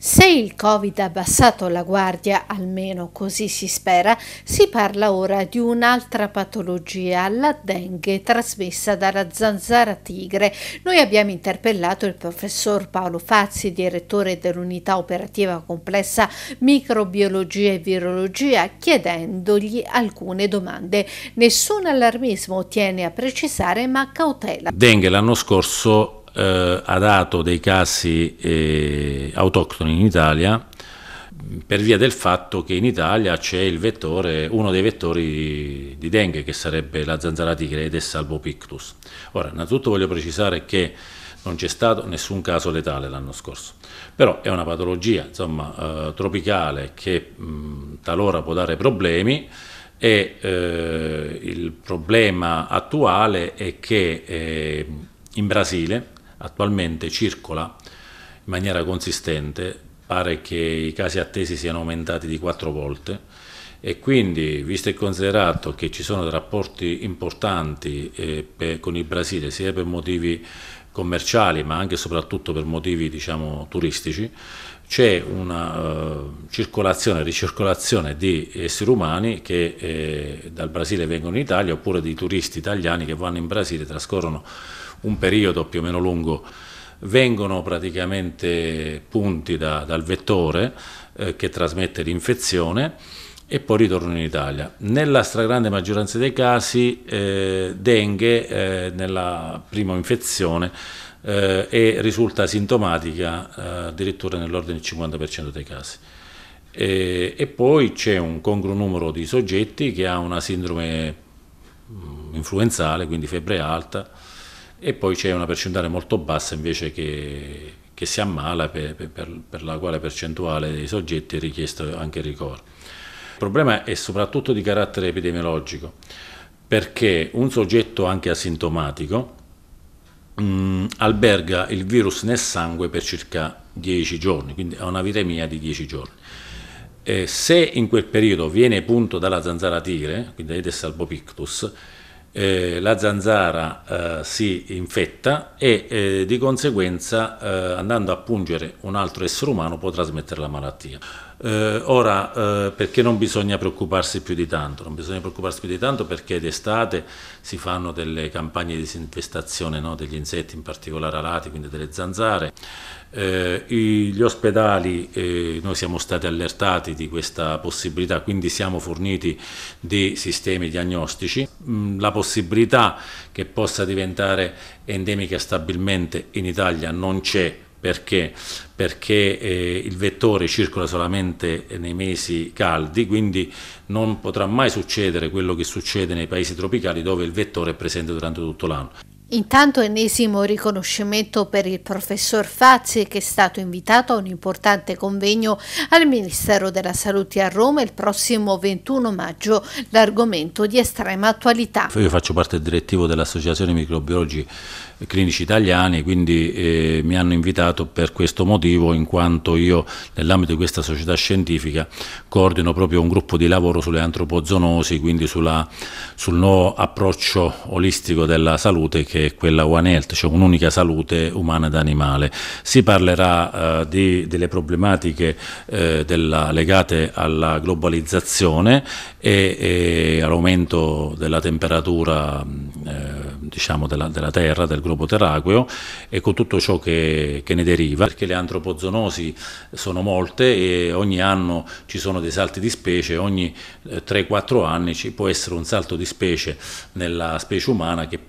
Se il Covid ha abbassato la guardia, almeno così si spera, si parla ora di un'altra patologia, la dengue trasmessa dalla zanzara tigre. Noi abbiamo interpellato il professor Paolo Fazzi, direttore dell'unità operativa complessa microbiologia e virologia, chiedendogli alcune domande. Nessun allarmismo tiene a precisare, ma cautela. Dengue l'anno scorso eh, ha dato dei casi eh, autoctoni in Italia per via del fatto che in Italia c'è vettore, uno dei vettori di dengue che sarebbe la zanzara tigre ed è salvo pictus. Ora, innanzitutto voglio precisare che non c'è stato nessun caso letale l'anno scorso, però è una patologia insomma, eh, tropicale che mh, talora può dare problemi e eh, il problema attuale è che eh, in Brasile attualmente circola in maniera consistente, pare che i casi attesi siano aumentati di quattro volte e quindi, visto e considerato che ci sono rapporti importanti eh, per, con il Brasile sia per motivi commerciali ma anche e soprattutto per motivi diciamo, turistici, c'è una uh, circolazione e ricircolazione di esseri umani che eh, dal Brasile vengono in Italia oppure di turisti italiani che vanno in Brasile, trascorrono un periodo più o meno lungo, vengono praticamente punti da, dal vettore eh, che trasmette l'infezione e poi ritorno in Italia. Nella stragrande maggioranza dei casi eh, dengue eh, nella prima infezione eh, e risulta sintomatica eh, addirittura nell'ordine del 50% dei casi. E, e poi c'è un congruo numero di soggetti che ha una sindrome mm, influenzale, quindi febbre alta, e poi c'è una percentuale molto bassa invece che, che si ammala, per, per, per la quale percentuale dei soggetti è richiesto anche il ricorso. Il problema è soprattutto di carattere epidemiologico, perché un soggetto anche asintomatico mh, mm, alberga il virus nel sangue per circa 10 giorni, quindi ha una viremia di 10 giorni. Eh, se in quel periodo viene punto dalla zanzara tigre, quindi Aedes albopictus, eh, la zanzara eh, si infetta e eh, di conseguenza eh, andando a pungere un altro essere umano può trasmettere la malattia. Eh, ora, eh, perché non bisogna preoccuparsi più di tanto? Non bisogna preoccuparsi più di tanto perché d'estate si fanno delle campagne di disinfestazione no? degli insetti, in particolare alati, quindi delle zanzare. Eh, gli ospedali, eh, noi siamo stati allertati di questa possibilità, quindi siamo forniti di sistemi diagnostici. Mm, la possibilità che possa diventare endemica stabilmente in Italia non c'è perché? Perché eh, il vettore circola solamente nei mesi caldi, quindi non potrà mai succedere quello che succede nei paesi tropicali dove il vettore è presente durante tutto l'anno. Intanto ennesimo riconoscimento per il professor Fazzi che è stato invitato a un importante convegno al Ministero della Salute a Roma il prossimo 21 maggio, l'argomento di estrema attualità. Io faccio parte direttivo dell'Associazione Microbiologi Clinici Italiani, quindi eh, mi hanno invitato per questo motivo in quanto io nell'ambito di questa società scientifica coordino proprio un gruppo di lavoro sulle antropozonosi, quindi sulla, sul nuovo approccio olistico della salute che che è quella One Health, cioè un'unica salute umana ed animale. Si parlerà eh, di, delle problematiche eh, della, legate alla globalizzazione e, e all'aumento della temperatura mm, eh, diciamo della, della, terra, del globo terraqueo e con tutto ciò che, che ne deriva, perché le antropozonosi sono molte e ogni anno ci sono dei salti di specie, ogni 3-4 eh, anni ci può essere un salto di specie nella specie umana che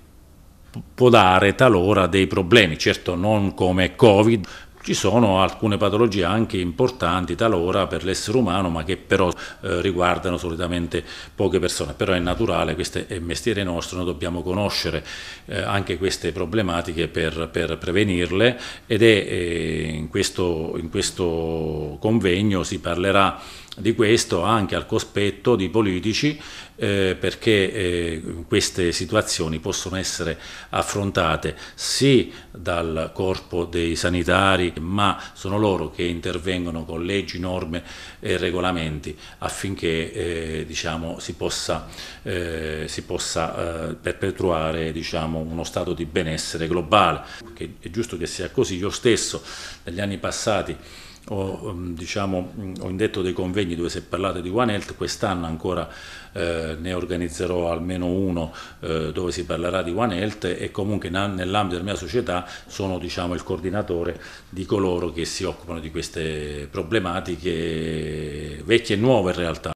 può dare talora dei problemi, certo non come Covid, ci sono alcune patologie anche importanti talora per l'essere umano, ma che però eh, riguardano solitamente poche persone. Però è naturale, questo è mestiere nostro, noi dobbiamo conoscere eh, anche queste problematiche per, per prevenirle ed è eh, in, questo, in questo convegno si parlerà di questo anche al cospetto di politici eh, perché eh, queste situazioni possono essere affrontate sì dal corpo dei sanitari ma sono loro che intervengono con leggi, norme e regolamenti affinché eh, diciamo, si possa, eh, si possa eh, perpetuare diciamo, uno stato di benessere globale. Perché è giusto che sia così, io stesso negli anni passati ho, ehm, diciamo, ho, indetto dei convegni dove si è parlato di One Health, quest'anno ancora eh, ne organizzerò almeno uno eh, dove si parlerà di One Health e comunque nell'ambito della mia società sono diciamo, il coordinatore di coloro che si occupano di queste problematiche vecchie e nuove in realtà.